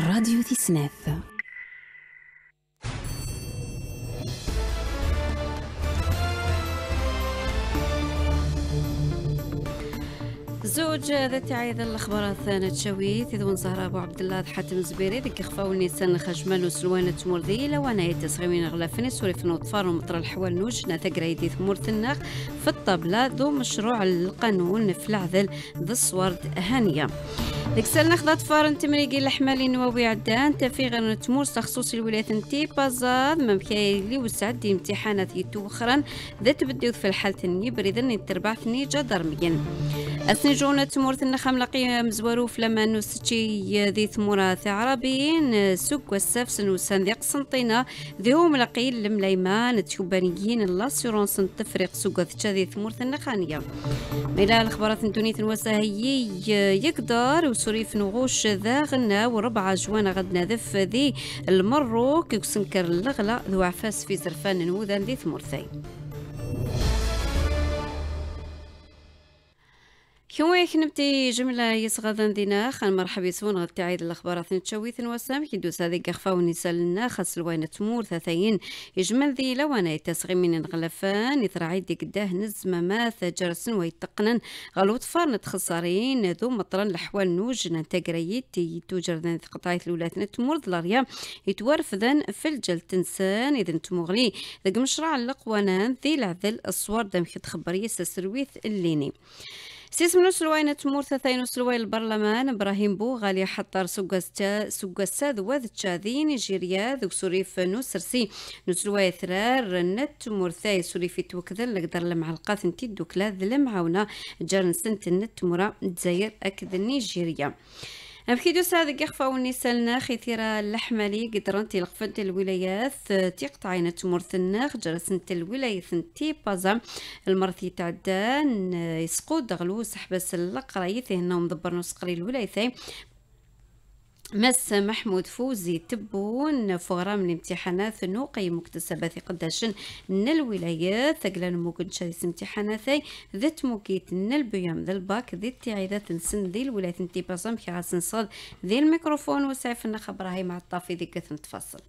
راديو تسناف زوج ذات عايد الاخبار الثانية تشاوي تذون زهرة ابو عبد الله حاتم زبيري ذيك خفاو نيسان خجمال وسلوانة تمرضي لوانا انا يتسغيوين غلافني سوري فنو طفار ومطر الحوال نوج ناثق رايدي ثمور تناخ في الطبلة ذو مشروع القانون في العذل ذا الصورد هانية ديك سالنا خضات فارن تمريقي اللحمه لي عدان تفيغ نتمور سخصوص الولايات انتي بازاد ممكاي لي وسعد دي امتحانات يتو اخرى ذات بديو في الحالة يبري بريدن تربع ثني جدر مجن أسن جونا تمورت النخم لقي مزورو فلما نوستشي ذي ثمورة عربيين سوق والساف سنوسان ذي قسنطينة ذيهم لقي الملايمان تشوبانيين اللاسيرونس تفرق سوق ذي ثمورة النخانية ميلا الخبرات ندوني تنوسا هي يقدر وصريف نغوش ذا غنا وربعة جوانا غد نذف ذي المروك وسنكر اللغلة ذو عفاس في زرفان نوذان ذي ثمرثين كيما كنبتي جملة يسغدا دينا خان مرحبا يسون غد تعيد الأخبار ثن تشويث وسام كيدوس هذه قخفا ونساء لنا خاص لوين تمور ثاثين يجمل ذي لوانا يتسغي من الغلفان يثرعي عيد قداه نزمة ماث جرسن ويتقنن غلو طفار نتخسرين ذو مطرن لحوال نوج نتقريت يتوجر ذن قطعيت لولات نتمور ذلاريا ذن في الجل تنسان إذن تمغلي ذق مشرع اللقوانان ذي لعذل الصور دم خبري سسرويث الليني سيسمنو سلوينة تمور ثين سلوين البرلمان إبراهيم غالي حطر سوغاستا سوغاستا ذواذ تشاذي نيجيريا ذو سوريف نو سلوين ثرار نت مور ثاي سوريفي توكذل لقدر المعلقة ثنتي ذلم ذلمعاونا جارن سنت نت مورا تزاير أكد نيجيريا أبكي هذا قخفة ونسالنا خثيرة اللحملي قدران تلقفن الولايات آه، تيقطع عينة تمر ثناخ جرسن الولاية ثنتي بازا المرثي تعدان آه، يسقود دغلو سحبس اللقرايث هنا ومدبر نسقري الولايثين مس محمود فوزي تبون فورام الامتحانات نوقي قيم مكتسبة قداشن من الولايات ثقلا ممكن شريس امتحاناتي ذات موكيت من البيام ذا الباك ذي التعيدات نسن ذي الولايات نتي بازم كي صاد ذي الميكروفون وسعف خبرها مع الطافي ذي كثن تفصل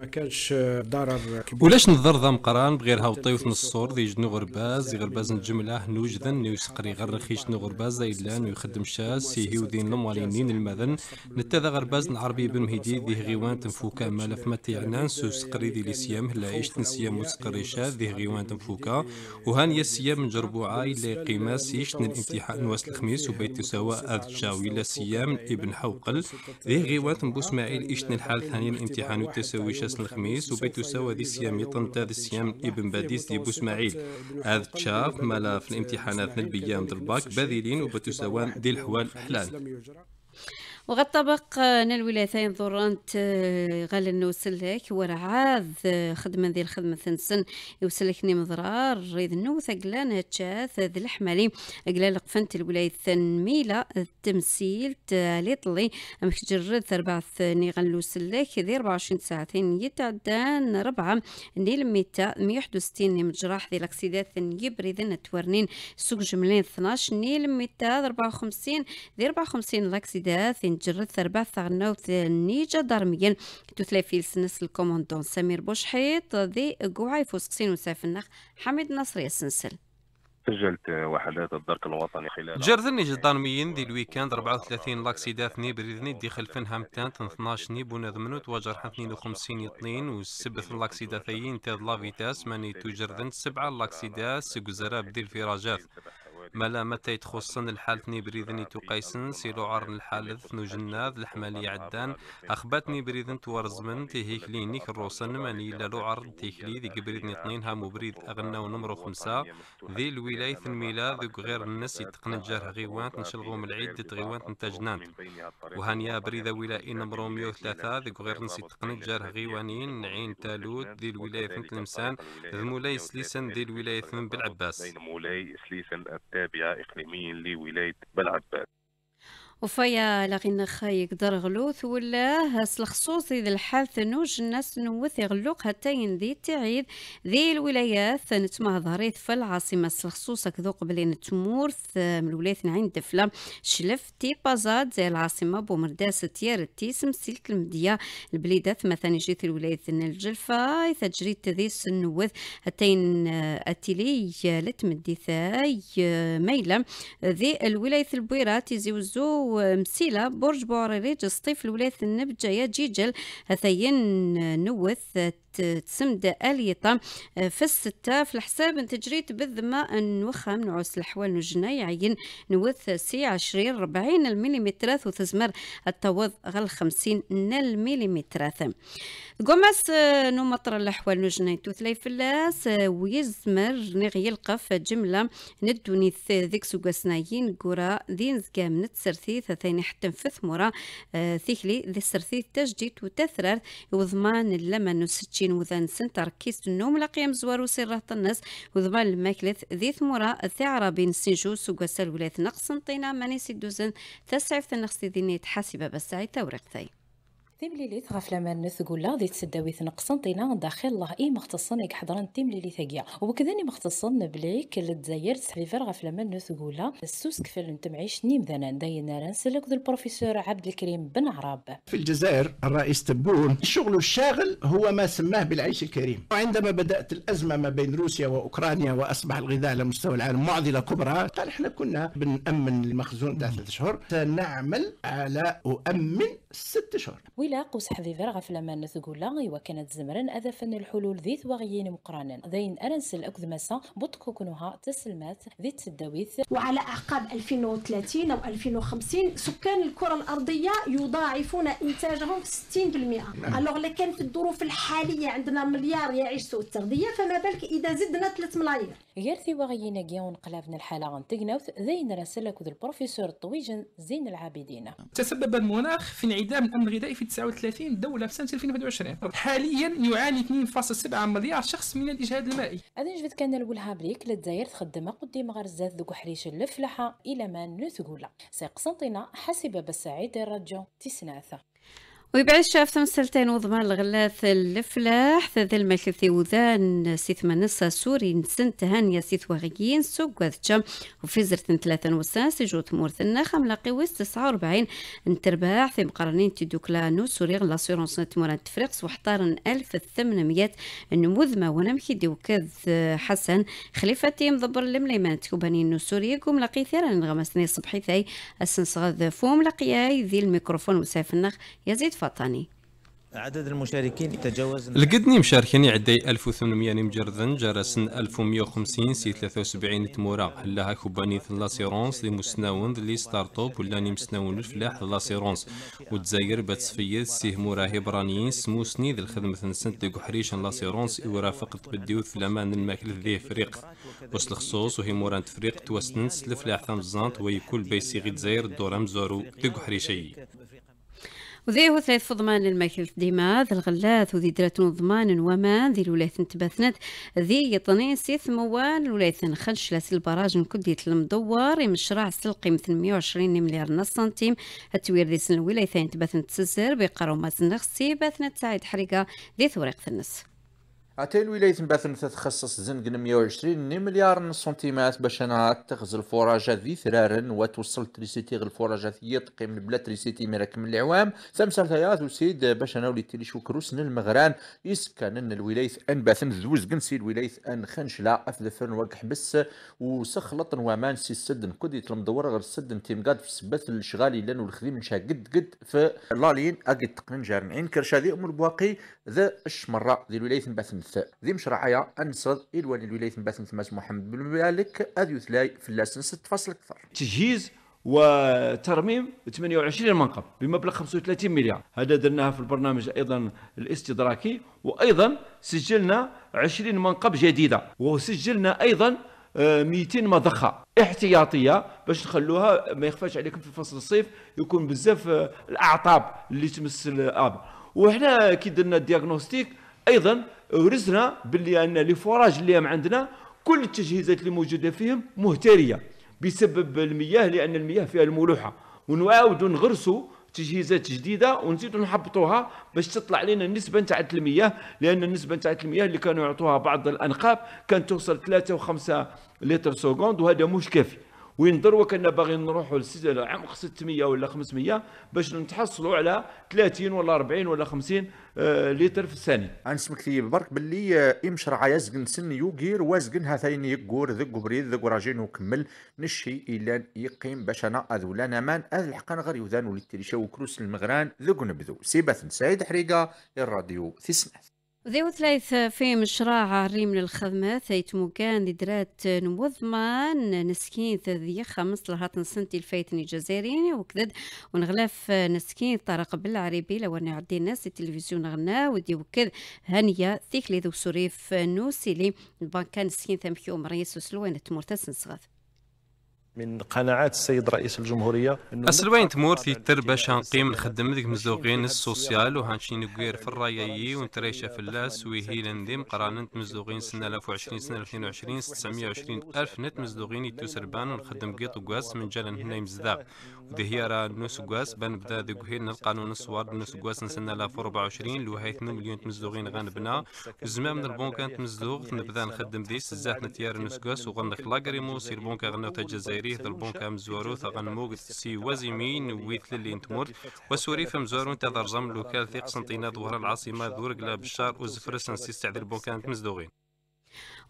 ما كانش ضرر كبير ولاش نظر ذا مقران بغير هاوطيوث من الصور ذي جنو غرباز ذي غرباز نجمله نوجذن غر غرخي جنو غرباز ذا لان ويخدم شاس يهيو ذين لموالينين المذن نتا ذا غرباز نعربي بن مهدي ذي غيوان تنفوكا مالف متي عنان سو سقري ذي لسيام ايش تنسيام وسقري شا ذي غيوان تنفوكا وهان يسيام من جربوعا إلا قيماس يشتن الامتحان واس الخميس وبيت سوا أذ جاو إلا سيام ابن حوقل ذي غيوان تنبو اسماعيل إشتن الحال ثاني الامتحان وتساوي تشاس الخميس وبيتو سوا دي السيام يطن ذي السيام ابن باديس دي اسماعيل هذا تشاف مالا في الامتحانات البيام درباك باذلين سوا دي الحوال حلال وغد طبق آه، الولايتين ضرانت آه، غال نوصلك ورعاذ آه، خدمة ذي الخدمة ثنسن يوصلك نيم ضرار ريد نوث قلان هتشاث ذي الحمالي قلال قفنت الولاية ميلا التمثيل ليطلي امك جرد اربعة ني لك ذي 24 ساعتين يتعدان ربعة ني الميتا وستين ني مجراح ذي الاكسيدات يبريدن تورنين سوق جملين اثناش ني الميتا 54 ذي 54 الاكسيدات جرد ثربع ثغنا نيجا درميا تثلا في سنس الكوموندون سمير بوشحيط ذي قوعي فوسقسين وسافنخ حميد نصري السنسل سجلت وحدات الدرك الوطني خلال جرذني جدانميين دي الويكاند 34 لاكسيدات ني بريدني دي خلفن هامتان 12 ني بونا ذمنو تواجر 52 وسبث لاكسي داثيين تاد لافيتاس ماني توجردن سبعة لاكسيدات سكوزرا دي الفراجات ملامتي تخصن الحالتني بريدني توقيسن سيلو عرن الحالث نجناذ لحمالي عدان أخباتني أخبتني بريدن تورزمن تهيكلينيك الروسن مني لالو عرن تيكلي ذي بريدني اثنين هامو بريذ أغنى ونمرو خمسة ذي الولاية الميلاد ذي غير الناس يتقن جار غيوانت نشلغو من العيد غيوانت نتاجنان وهانيا بريدة ولائي نمرو 103 ذي غير الناس يتقن جار غيوانين نعين تالوت ذي الولاية تلمسان ذي مولاي سليسن ذي الولاية بالعباس مولاي سليسن تابعه اقليميا لولايه بلعباد وفيا لغينا خايك در غلوث ولا هاس الخصوص ذي الحال ثنوج الناس نوثي غلوق حتى ذي تعيد ذي الولايات ثنت مهضريت في العاصمة الخصوص كذو قبلين تمور من الولايات نعين دفلة شلف تي بازاد زي العاصمة بومرداس تيار التيسم سلك المدية البليدات مثلا جيت الولايات ثن الجلفة جريت ذي سنوث حتى أتيلي لتمدي ثاي ميلة ذي الولايات البويرات يزيوزو مسيله برج بوريريج جسطيف الولايات النبجة يا جيجل هثين نوث تسمد اليطا آه، في الستة في الحساب تجريت بالذمة نوخم نعوس الحوال نجني عين نوث سي عشرين ربعين المليمترات وتزمر التوض غل خمسين المليمترات قماس آه، نمطر الحوال نجني توثلي فلاس آه، ويزمر نغي القف جملة ندوني ذيك سوقسنايين قرا دين زقام نتسرثي ثاني حتى فثمرة ثيكلي ذي سرثي تجديد وتثرر وضمان لما نسجي تشين وذان سنتر كيست النوم لقيم وسير راه طنس وضمان الماكلث ذي ثمرة ذي عربين سنجو سوق السلولات نقص نطينا ماني سيدوزن تسعف تنقص دينيت حاسبة بسعي تورق ثي تمليليت غفلة مرنث قولا ذي تسداويت نقسنطينا داخل الله إي مختصن إك حضران تمليليت هكيا وكذاني مختصن بليك لتزاير تحفيفر غفلة مرنث قولا السوس كفل انت معيش نيم ذنان داينا رانسلك ذو البروفيسور عبد الكريم بن عرب في الجزائر الرئيس تبون الشغل الشاغل هو ما سماه بالعيش الكريم وعندما بدأت الأزمة ما بين روسيا وأوكرانيا وأصبح الغذاء على مستوى العالم معضلة كبرى قال احنا كنا بنأمن المخزون تاع ثلاث شهور سنعمل على أؤمن ست شهور ولاق وسحبيبر غف لمان ثقولا ايوا كانت زمرن أذفن الحلول ذي ثواغيين مقرانا ذين ارنس الاكد مسا بطكو كنوها تسلمات ذي التداويث وعلى أعقاب 2030 أو 2050 سكان الكرة الأرضية يضاعفون إنتاجهم 60% نعم. ألوغ لكان في الظروف الحالية عندنا مليار يعيش سوء التغذية فما بالك إذا زدنا 3 ملايير غير ثواغيين كيون قلابنا الحالة غنتقناوث ذين رسل أكد البروفيسور الطويجن زين العابدين تسبب المناخ في انعدام الأمن الغذائي في 39 دوله في سنه 2021 حاليا يعاني 2.7 مليار شخص من الاجهاد المائي هذا جبد كان الولها بريك للدائر تخدم قديم غرزات ذو حريش اللفلحه الى ما نثقولا سيقسنطنا حسب بسعيد الرجو تسناثه ويبعد شاف ثم سلتان وضمان الغلاث الفلاح ذا المثلثي وذان سيث منصة سوري نسنت هانيا سيث وغيين سوق وذجم وفي زرتن ثلاثة نوسان سجو ثمور ثنا خملاقي ويس تسعة وربعين نترباع في مقارنين تدوكلا نو سوري غلا سيرونس موران تفريقس وحطارن ألف النموذ ما نموذمة ونمكي دوكذ حسن خليفتي مضبر المليمان تكوباني نو سوري قوم لاقي ثيرا نغمسني صبحي ثاي أسنصغذ فوم لاقياي ذي الميكروفون النخ يزيد فطني عدد المشاركين تجاوز لقدني مشاركين عدي 1800 نمجر ذنجر سن 1150 سي 73 تمورا هلا كوباني لاسيرونس لي مسناون لي ستارت اب ولا ني مسناون الفلاح لاسيرونس وتزاير باتسفيات سيه مراهب رانيين سمو سنيد الخدمة سن دي قحريش لاسيرونس يورافق تبديو الامان الماكل ذي فريق وصل خصوص وهي موران تفريق توسنس الفلاح ثامزانت ويكل بيسي غي الجزائر الدورام زورو دي قحريشي وذي هو ثلاث فضمان الماكل ديما ذي الغلاث وذي درات نظمان ومان ذي الولايث انتباثنات ذي يطنين سيث موان الولايث خلش لاس البراج نكدية المدور يمشرع سلقي مثل 120 مليار نص سنتيم التوير ذي سن الولايثين انتباثنات سزر بيقارو مازن سي باثنات سعيد حريقة ذي ثوريق في النص حتى الولايات المبعثنة تتخصص زنقن 120 مليار سنتيمات باش انا تغز الفراجات ذي ثرار وتوصل تريسيتي الفراجات يطقي يتقيم بلا تريسيتي من العوام سمسال ثياث وسيد باش انا وليت لي شوكروسن المغران يسكن ان الولايات انباثن زوزقن قنسي الولايات ان خنشلا افذفن وقح بس وسخلط ومان سي السدن كودي تلمدور غير السدن قاد في السبات الشغالي لانه الخديم نشا قد قد في لالين اقد تقنن جارن عين كرشادي ام البواقي ذا الشمراء ذي الولايات انباثن الثالث ذي مشرعية أنصر الوالي الولاية باسم ثماس محمد بن مالك أذ في فلاس ست فصل أكثر تجهيز وترميم 28 منقب بمبلغ 35 مليار هذا درناها في البرنامج ايضا الاستدراكي وايضا سجلنا 20 منقب جديده وسجلنا ايضا 200 آه، مضخه احتياطيه باش نخلوها ما يخفاش عليكم في فصل الصيف يكون بزاف آه، الاعطاب اللي تمس الاب وهنا كي درنا الدياغنوستيك ايضا ورزنا باللي ان لي فوراج اللي عندنا كل التجهيزات اللي موجوده فيهم مهتريه بسبب المياه لان المياه فيها الملوحه ونعاود نغرسوا تجهيزات جديده ونزيدوا نحبطوها باش تطلع لنا النسبه نتاعت المياه لان النسبه نتاعت المياه اللي كانوا يعطوها بعض الانقاب كانت توصل 3 و5 لتر سكوند وهذا مش كافي وين وكنا كنا باغيين نروحوا لعمق 600 ولا 500 باش نتحصلوا على 30 ولا 40 ولا 50 آه، لتر في الثانيه. سمك لي برك باللي امش آه، راه يزقن سن يوغير وازقن هاثين يقور ذق بريد ذق راجين وكمل نشي الى يقيم باش انا اذولا نمان اذ الحقن غير يوذان ولي تريشا وكروس المغران ذق نبذو سيبات سعيد حريقه الراديو في السنات. ذي ثلاثة في مشراع ريم للخدمة ثيت مكان درات نوضمان نسكين ذي خمس لهات نسنتي الفايتني الجزائريني وكذد ونغلاف نسكين طارق بالعربي لو انا عدي الناس التلفزيون غنا ودي وكذ هانية ثيك لي ذو سوريف نوسي لي البنكان نسكين ثمكيوم رئيس وسلوين تمرتس نسغاث من قناعات السيد رئيس الجمهوريه السلوين تمور في تربه قيم نخدم ذيك مزدوغين السوسيال وهانشين نقير في الرايي ونتريشة في اللاس ويهي لنديم قرانة مزدوغين سنة 1020 سنة 2022 620 ألف نت مزدوغين يتوسربان ونخدم قيط وقاس من جلن هنا يمزداغ ودهيارا نوسقواس بن بدا ذي قهير القانون الصوار نوسقواس نسنا لا 24 هي 2 مليون مزدوغين غنبنا وزمان من البنكة مزدوغ نبدا نخدم ذيس زاح نتيار نوسقواس وغن خلاقريمو سير بنكة غنوتا الجزائري ذا البنكة مزورو ثغن موغ سي وازيمين ويثللي نتمر وسوري مزورو انتظر زم لوكال في قسنطينة ظهر العاصمة ذورقلا بالشار وزفرس نسيستعد البنكة مزدوغين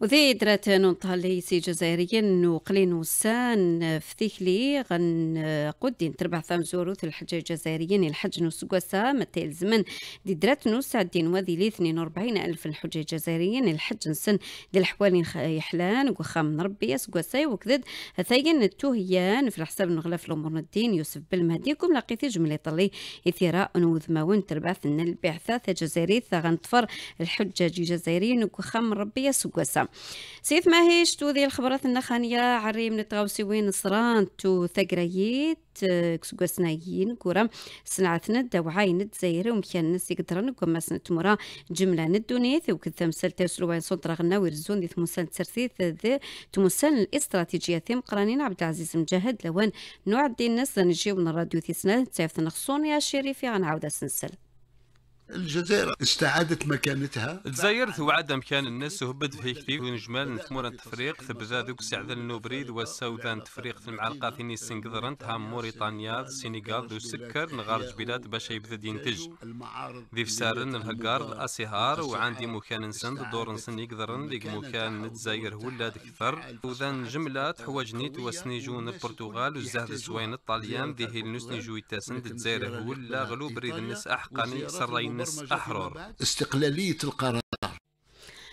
وذي درات ننطها ليسي جزائريا وقلين وسان آه، فثيخلي غن آه، قدين تربع ثام زوروث الحج جزائريا الحج نسقوسا متيل زمن دي درات نوسع الدين وذي لي ثنين وربعين ألف الحج جزائريا الحج نسن دي الحوالي يحلان وخام نربي سقوسا وكذد هثاين التوهيان في الحساب نغلف الأمور الدين يوسف بالمهدي بالمهديكم لقيتي جملة طلي نوذ ماون تربع ثن البعثة جزائري ثغن الحجاج جزائريا وخام ربي سقوسا سيف سيث ماهيش توذي الخبرات النخانية عري من الطاوسي وين صران تو ثقريت آه، كسوغسنايين كورا سنعثنا ند الجزائر ومكان نسي قدرن كما مورا جملة ندونيث وكذا مسال تاسلوين صدر غنا ويرزون ديث مسال ترثيث ذي تمسال الاستراتيجية ثيم قرانين عبد العزيز مجاهد لوان نوع الدين نس نجيو من الراديو ثيسنا تافتنا خصوني الشريفي غنعاود سنسل الجزيرة استعادت مكانتها الجزائر وعد مكان الناس وهبد في وين ونجمال نتمور التفريق ثبزا ذوك سعد النوبريد والسودان تفريق في المعركة ثيني سنقدرن تهام موريتانيا السنغال ذو السكر نغار بلاد باش يبدا ينتج ذي فسارن الهقار الاسيهار وعندي مكان نسند دور نسن يقدرن ذيك مكان الجزائر ولاد كثر وذان جملة حواج نيت وسنيجون البرتغال والزهر الزوين الطاليان ذي هيل جوي يتاسند الجزائر ولا غلو بريد الناس احقاني سرين يونس أحرار استقلالية القرار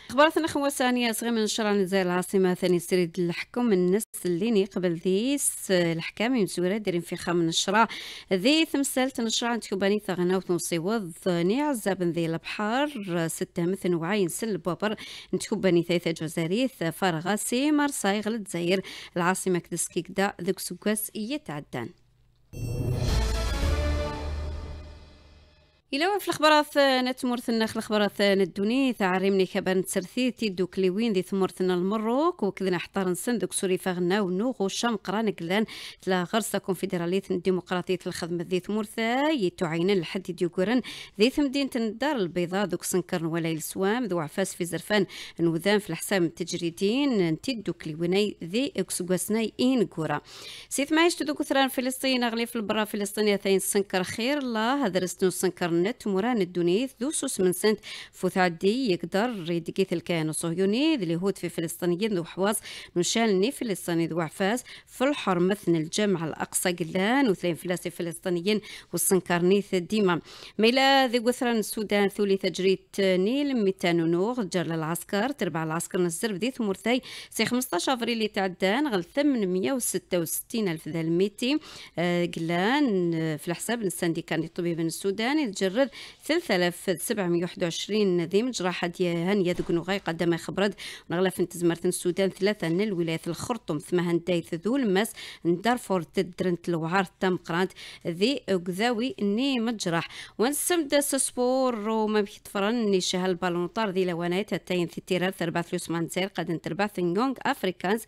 اخبارتنا خوة ثانية صغير من شرع الجزائر العاصمة ثاني سريد الحكم الناس الليني قبل ذيس الحكام يمزورة دايرين في خام نشرة ذي تمثال تنشرة تيوباني ثغنا وض نعزة بن ذي البحار ستة مثل وعين سل بوبر نتيوباني ثيثة جزاريث سي مرساي غلد زير العاصمة كدسكيكدا ذوك سكاس يتعدان إلا وفي الخبرة الاخبارات تمرثنا في الخبرة الاخبارات ندوني تعريمني كبان ترثي تيدو كليوين دي تمرثنا المروك وكذنا حطار نسن دوك سوري فغنا ونوغ وشام قران قلان تلا غرسة كونفيدرالية الديمقراطية الخدمة دي تمرثا يتعين الحد دي قرن دي مدينة الدار البيضاء دوك سنكر ولايل سوام ذو عفاس في زرفان نوذان في الحسام التجريدين انتي كليويني لي ويني ذي اكسوغاسناي ان قرا سيث ما يشتدو كثران فلسطين اغلي في البرا فلسطينية ثين سنكر خير الله هذا رستنو سنكر تمنت موران الدونيث دوسوس من سنت فوثعدي يقدر يدقيث الكيان الصهيوني اللي اليهود في فلسطينيين ذو حواس نشالني فلسطيني ذو عفاس في الحر مثل الجمع الأقصى قلان وثلاثين فلاسي فلسطينيين والسنكارنيث ديما ميلا ذي وثران السودان ثولي تجريت نيل ونوغ جرل العسكر تربع العسكر نزر ذي ثمورثي سي 15 افريل تعدان غل 866 الف ذا الميتي آه، قلان آه، في الحساب السنديكاني الطبيب السوداني تجر تجرد سلسلة 721 نذيم جراحة هنيا ذقن غاي قدم خبرد ونغلف تزمرت السودان ثلاثة نل ولاية الخرطوم ثم هندايث ذو مس دارفور تدرنت الوعار تم قرانت ذي اقذاوي ني مجرح دا سسبور وما بيتفرن نيشها البالونطار ذي لوانيت تاين في تيرار تربع فلوس مانزير قد تربع يونغ افريكانز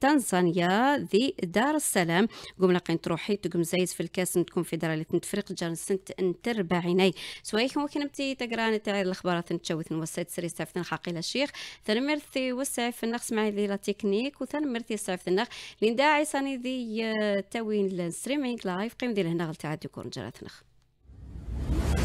تنزانيا ذي دار السلام قم لقين تروحي تقم زايز في الكاس نتكون في دارالة تنتفرق جارن سنت انتربعينات ناي سوايك ممكن نبتي تقران تاع الاخبارات نتشوت نوسيت سري سافت نحقي للشيخ ثان مرثي وسعف النخ سمعي ذي لا تكنيك وثان مرثي سعف النخ لين داعي صاني ذي تاوين الستريمينغ لايف قيم ذي لهنا غلتي عاد يكون جرات نخ